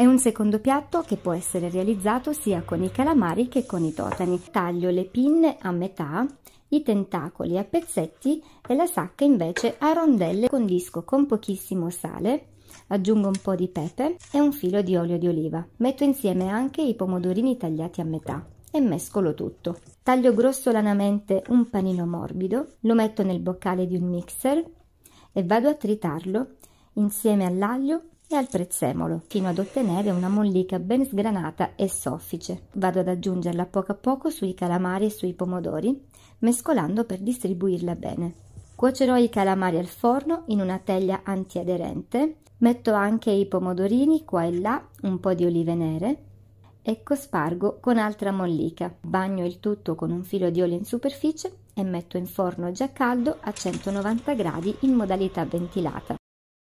È un secondo piatto che può essere realizzato sia con i calamari che con i totani. Taglio le pinne a metà, i tentacoli a pezzetti e la sacca invece a rondelle. Condisco con pochissimo sale, aggiungo un po' di pepe e un filo di olio di oliva. Metto insieme anche i pomodorini tagliati a metà e mescolo tutto. Taglio grossolanamente un panino morbido, lo metto nel boccale di un mixer e vado a tritarlo insieme all'aglio e al prezzemolo, fino ad ottenere una mollica ben sgranata e soffice. Vado ad aggiungerla poco a poco sui calamari e sui pomodori, mescolando per distribuirla bene. Cuocerò i calamari al forno in una teglia antiaderente, metto anche i pomodorini qua e là, un po' di olive nere e cospargo con altra mollica. Bagno il tutto con un filo di olio in superficie e metto in forno già caldo a 190 gradi in modalità ventilata.